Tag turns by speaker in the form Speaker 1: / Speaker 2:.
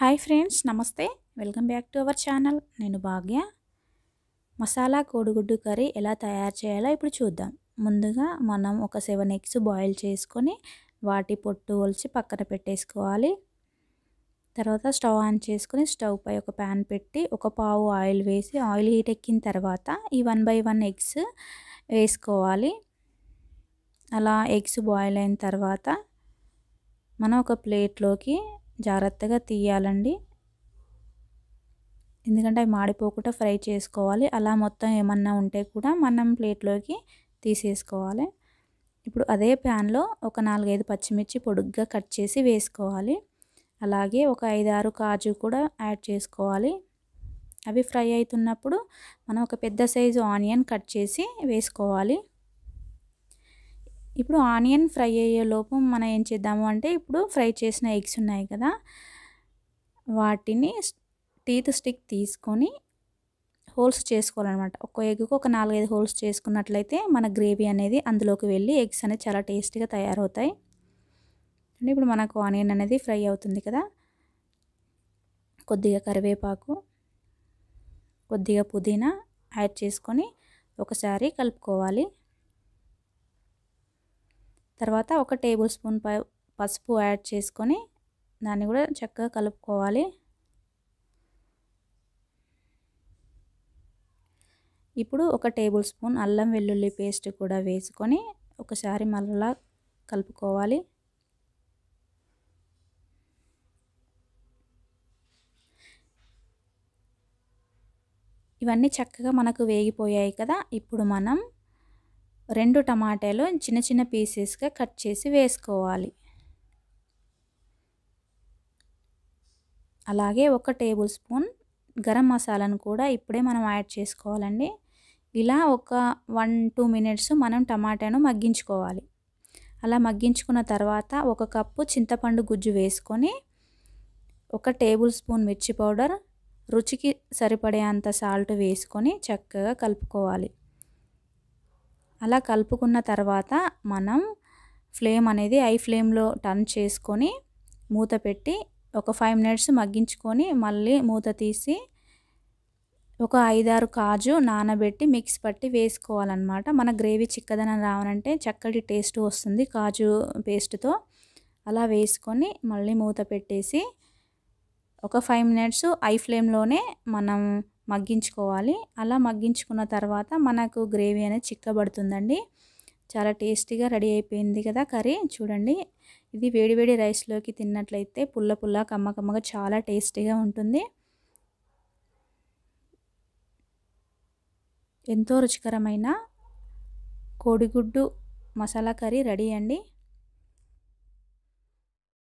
Speaker 1: hi friends నమస్తే welcome back to our channel నేను భాగ్య మసాలా కోడిగుడ్డు కర్రీ ఎలా తయారు చేయాలో ఇప్పుడు చూద్దాం ముందుగా మనం ఒక సెవెన్ ఎగ్స్ బాయిల్ చేసుకొని వాటి పొట్టు ఒలిచి పక్కన పెట్టేసుకోవాలి తర్వాత స్టవ్ ఆన్ చేసుకుని స్టవ్ పై ఒక ప్యాన్ పెట్టి ఒక పావు ఆయిల్ వేసి ఆయిల్ హీట్ ఎక్కిన తర్వాత ఈ వన్ బై వన్ ఎగ్స్ వేసుకోవాలి అలా ఎగ్స్ బాయిల్ అయిన తర్వాత మనం ఒక ప్లేట్లోకి జాగ్రత్తగా తీయాలండి ఎందుకంటే అవి మాడిపోకుండా ఫ్రై చేసుకోవాలి అలా మొత్తం ఏమన్నా ఉంటే కూడా మనం ప్లేట్లోకి తీసేసుకోవాలి ఇప్పుడు అదే ప్యాన్లో ఒక నాలుగైదు పచ్చిమిర్చి పొడుగ్గా కట్ చేసి వేసుకోవాలి అలాగే ఒక ఐదు ఆరు కాజు కూడా యాడ్ చేసుకోవాలి అవి ఫ్రై అవుతున్నప్పుడు మనం ఒక పెద్ద సైజు ఆనియన్ కట్ చేసి వేసుకోవాలి ఇప్పుడు ఆనియన్ ఫ్రై అయ్యే లోపు మనం ఏం చేద్దాము అంటే ఇప్పుడు ఫ్రై చేసిన ఎగ్స్ ఉన్నాయి కదా వాటిని టీత్ స్టిక్ తీసుకొని హోల్స్ చేసుకోవాలన్నమాట ఒక ఎగ్కు ఒక నాలుగైదు హోల్స్ చేసుకున్నట్లయితే మన గ్రేవీ అనేది అందులోకి వెళ్ళి ఎగ్స్ అనేది చాలా టేస్టీగా తయారవుతాయి ఇప్పుడు మనకు ఆనియన్ అనేది ఫ్రై అవుతుంది కదా కొద్దిగా కరివేపాకు కొద్దిగా పుదీనా యాడ్ చేసుకొని ఒకసారి కలుపుకోవాలి తర్వాత ఒక టేబుల్ స్పూన్ పసుపు యాడ్ చేసుకొని దాన్ని కూడా చక్కగా కలుపుకోవాలి ఇప్పుడు ఒక టేబుల్ స్పూన్ అల్లం వెల్లుల్లి పేస్ట్ కూడా వేసుకొని ఒకసారి మళ్ళా కలుపుకోవాలి ఇవన్నీ చక్కగా మనకు వేగిపోయాయి కదా ఇప్పుడు మనం రెండు టమాటాలు చిన్న చిన్న పీసెస్గా కట్ చేసి వేసుకోవాలి అలాగే ఒక టేబుల్ స్పూన్ గరం మసాలాను కూడా ఇప్పుడే మనం యాడ్ చేసుకోవాలండి ఇలా ఒక వన్ టూ మినిట్స్ మనం టమాటాను మగ్గించుకోవాలి అలా మగ్గించుకున్న తర్వాత ఒక కప్పు చింతపండు గుజ్జు వేసుకొని ఒక టేబుల్ స్పూన్ మిర్చి పౌడర్ రుచికి సరిపడే అంత సాల్ట్ వేసుకొని చక్కగా కలుపుకోవాలి అలా కలుపుకున్న తర్వాత మనం ఫ్లేమ్ అనేది ఐ ఫ్లేమ్లో టర్న్ చేసుకొని మూత పెట్టి ఒక ఫైవ్ మినిట్స్ మగ్గించుకొని మళ్ళీ మూత తీసి ఒక ఐదారు కాజు నానబెట్టి మిక్స్ పట్టి వేసుకోవాలన్నమాట మన గ్రేవీ చిక్కదనం రావాలంటే చక్కటి టేస్ట్ వస్తుంది కాజు పేస్ట్తో అలా వేసుకొని మళ్ళీ మూత పెట్టేసి ఒక ఫైవ్ మినిట్స్ ఐ ఫ్లేమ్లోనే మనం మగ్గించుకోవాలి అలా మగ్గించుకున్న తర్వాత మనకు గ్రేవీ అనేది చిక్కబడుతుందండి చాలా టేస్టీగా రెడీ అయిపోయింది కదా కర్రీ చూడండి ఇది వేడివేడి రైస్లోకి తిన్నట్లయితే పుల్ల పుల్ల కమ్మ కమ్మగా చాలా టేస్టీగా ఉంటుంది ఎంతో రుచికరమైన కోడిగుడ్డు మసాలా కర్రీ రెడీ అండి